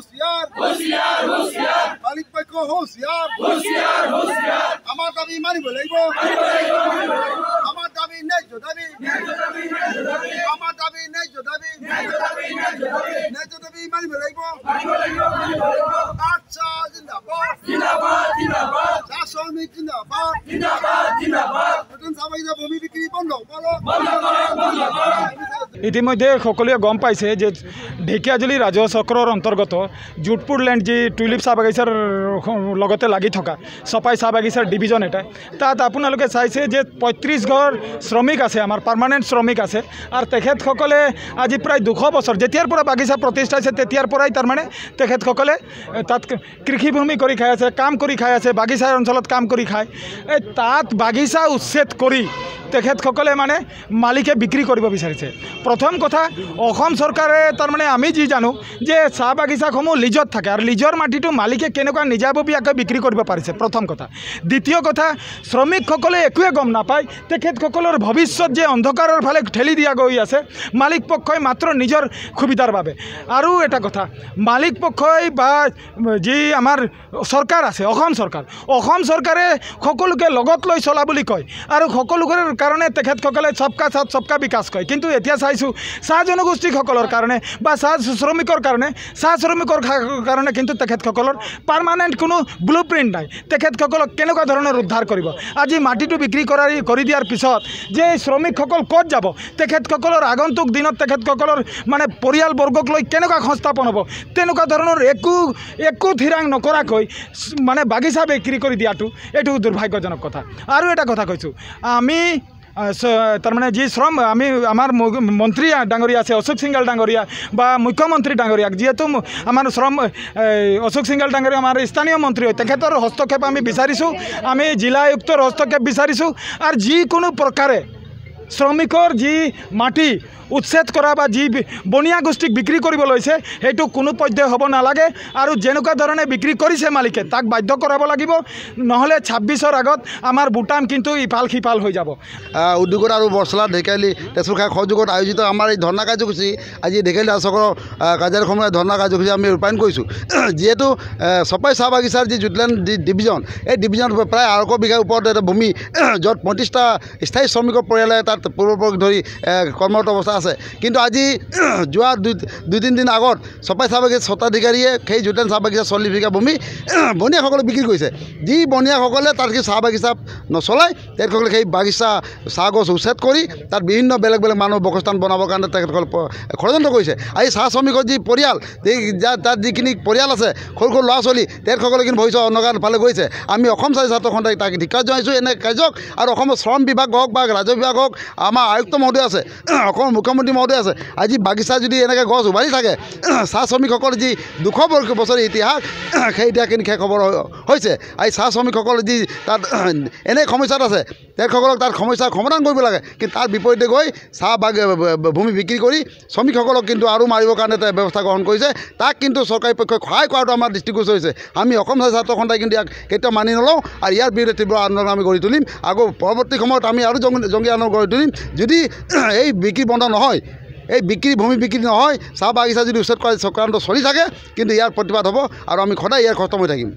হুঁশিয়ার হুঁশিয়ার হুঁশিয়ার মালিক পক্ষ হুঁশিয়ার হুঁশিয়ার হুঁশিয়ার আমার দাবি মানিব লাগিব আমার দাবি ন্যায্য দাবি আমার দাবি ন্যায্য দাবি ন্যায্য দাবি মানিব লাগিব আচ্ছা জিন্দাবাদ জিন্দাবাদ জিন্দাবাদ শ্রমিক জিন্দাবাদ জিন্দাবাদ জিন্দাবাদ নতুন সামাজিক ভূমি বিক্রি বন্ধ বলো বন্ধ করো বন্ধ করো ইতিমধ্যে সকলোৱে গম পাইছে যে ঢেকিয়াজুলি ৰাজহ চক্ৰৰ অন্তৰ্গত জুটপুৰ লেণ্ড যি টুলিপ চাহ বাগিচাৰ লগতে লাগি থকা চপাই চাহ বাগিচাৰ ডিভিজন এটা তাত আপোনালোকে চাইছে যে পঁয়ত্ৰিছ ঘৰ শ্ৰমিক আছে আমাৰ পাৰ্মানেণ্ট শ্ৰমিক আছে আৰু তেখেতসকলে আজি প্ৰায় দুশ বছৰ যেতিয়াৰ পৰা বাগিচা প্ৰতিষ্ঠা হৈছে তেতিয়াৰ পৰাই তাৰমানে তেখেতসকলে তাত কৃষিভূমি কৰি খাই আছে কাম কৰি খাই আছে বাগিচাৰ অঞ্চলত কাম কৰি খায় এই তাত বাগিচা উচ্ছেদ কৰি তেখেতসকলে মানে মালিকে বিক্ৰী কৰিব বিচাৰিছে প্ৰথম কথা অসম চৰকাৰে তাৰমানে আমি যি জানো যে চাহ বাগিচাসমূহ লিজত থাকে আৰু লিজৰ মাটিটো মালিকে কেনেকুৱা নিজাববীয়াকৈ বিক্ৰী কৰিব পাৰিছে প্ৰথম কথা দ্বিতীয় কথা শ্ৰমিকসকলে একোৱে গম নাপায় তেখেতসকলৰ ভৱিষ্যত যে অন্ধকাৰৰ ফালে ঠেলি দিয়া গৈ আছে মালিক পক্ষই মাত্ৰ নিজৰ সুবিধাৰ বাবে আৰু এটা কথা মালিক পক্ষই বা যি আমাৰ চৰকাৰ আছে অসম চৰকাৰ অসম চৰকাৰে সকলোকে লগত লৈ চলা বুলি কয় আৰু সকলোৰে কাৰণে তেখেতসকলে চবকা সাথ চবকা বিকাশ কৰে কিন্তু এতিয়া চাইছোঁ চাহ জনগোষ্ঠীসকলৰ কাৰণে বা চাহ শ্ৰমিকৰ কাৰণে চাহ শ্ৰমিকৰ কাৰণে কিন্তু তেখেতসকলৰ পাৰ্মানেণ্ট কোনো ব্লু প্ৰিণ্ট নাই তেখেতসকলক কেনেকুৱা ধৰণৰ উদ্ধাৰ কৰিব আজি মাটিটো বিক্ৰি কৰাৰ কৰি দিয়াৰ পিছত যে শ্ৰমিকসকল কত যাব তেখেতসকলৰ আগন্তুক দিনত তেখেতসকলৰ মানে পৰিয়ালবৰ্গক লৈ কেনেকুৱা সংস্থাপন হব তেনেকুৱা ধৰণৰ একো একো থিৰাং নকৰাকৈ মানে বাগিচা বিক্ৰী কৰি দিয়াটো এইটো দুৰ্ভাগ্যজনক কথা আৰু এটা কথা কৈছোঁ আমি তাৰমানে যি শ্ৰম আমি আমাৰ মন্ত্ৰী ডাঙৰীয়া আছে অশোক সিংগাল ডাঙৰীয়া বা মুখ্যমন্ত্ৰী ডাঙৰীয়াক যিহেতু আমাৰ শ্ৰম অশোক সিংগাল ডাঙৰীয়া আমাৰ স্থানীয় মন্ত্ৰী হয় তেখেতৰ হস্তক্ষেপ আমি বিচাৰিছোঁ আমি জিলা আয়ুক্তৰ হস্তক্ষেপ বিচাৰিছোঁ আৰু যিকোনো প্ৰকাৰে শ্ৰমিকৰ যি মাটি উচ্ছেদ করা বা যি বনিয়া গোষ্ঠীক বিক্রি করব লৈছে সেইটো কোনো পর্যায় হব নালাগে আর যেনকা ধরনের বিক্রি করেছে মালিকে তাক বাধ্য করাব লাগিব নহলে ছাব্বিশের আগত আমার বুটাম কিন্তু ইফাল সিফাল হয়ে যাব উদ্যোগত আর বসলা ঢেকালি তেসুরখাই সহযোগত আয়োজিত আমার এই ধর্ণা কার্যসূচী আজি ঢেকালি আসকর কার্যালয় সময় ধর্ণা কার্যসূচী আমি রূপায়ণ করছো যেহেতু চপাই চাহ বাগিচার যে জুটলেন ডিভিজন এই ডিভিজন প্রায় আড়শো বিঘার উপর ভূমি যত পঁয়ত্রিশটা স্থায়ী শ্রমিক পরিয়ালে তার পূর্বপুরুষ ধরে কর্মরত অবস্থা আছে কিন্তু আজি যোৱা দুই দুই তিনিদিন আগত চপাই চাহ বাগিচা স্বতাধিকাৰীয়ে সেই জোতেন চাহবাগিচা চল্লিছ বিঘা ভূমি বনীয়াসকলে বিক্ৰী কৰিছে যি বনীয়াসকলে তাত কি বাগিচা নচলাই তেখেতসকলে সেই বাগিচা চাহ গছ উচ্ছেদ কৰি তাত বিভিন্ন বেলেগ বেলেগ মানুহ বসস্থান বনাবৰ কাৰণে তেখেতসকলে ষড়যন্ত্ৰ কৰিছে আজি চাহ শ্ৰমিকৰ যি পৰিয়াল তাত যিখিনি পৰিয়াল আছে সৰু সৰু ল'ৰা ছোৱালী তেখেতসকলে কিন্তু ভৱিষ্যৎ অন্ধকাৰ ফালে গৈছে আমি অসম চাৰি ছাত্ৰখন তাক ধিকাৰ জনাইছোঁ এনে কাৰ্যক আৰু অসমৰ শ্ৰম বিভাগ হওক বা ৰাজ্য বিভাগ হওক আমাৰ আয়ুক্ত মহোদয় আছে অসমৰ মুখ্য মুখ্যমন্ত্রী মহোদয় আছে আজি বাগিচা যদি এনেকে গছ উভারি থাকে চাহ শ্রমিকসল যে দুশ বছরের ইতিহাস সেই ইতিহাস কিন্তু শেষ খবর হয়েছে আজ চাহ শ্রমিকসল যে তার এনে সমস্যাত আছে তেখেসল তার সমস্যার সমাধান করব লাগে কিন্তু তার বিপরীতে গই চাহ বাগ ভূমি বিক্রি করে শ্রমিকসল কিন্তু আরও মারিব কারণে ব্যবস্থা গ্রহণ করেছে তাক কিন্তু সরকারি পক্ষে সহায় করা আমার দৃষ্টিগোচ হয়েছে আমি ছাত্র সন্থায় কিন্তু কেতিয়া মানি নলো আর ইয়ার বিরুদ্ধে তীব্র আন্দোলন আমি গড়ে তুলিম আগ পরবর্তী সময় আমি আরও জঙ্গি আন্দোলন গড়ে তুলিম যদি এই বিক্রি বন্ধ নহয় এই বিক্ৰী ভূমি বিক্ৰী নহয় চাহ বাগিচা যদি উচ্ছেদ কৰা চক্ৰান্ত চলি থাকে কিন্তু ইয়াৰ প্ৰতিবাদ হ'ব আৰু আমি সদায় ইয়াৰ খতম হৈ থাকিম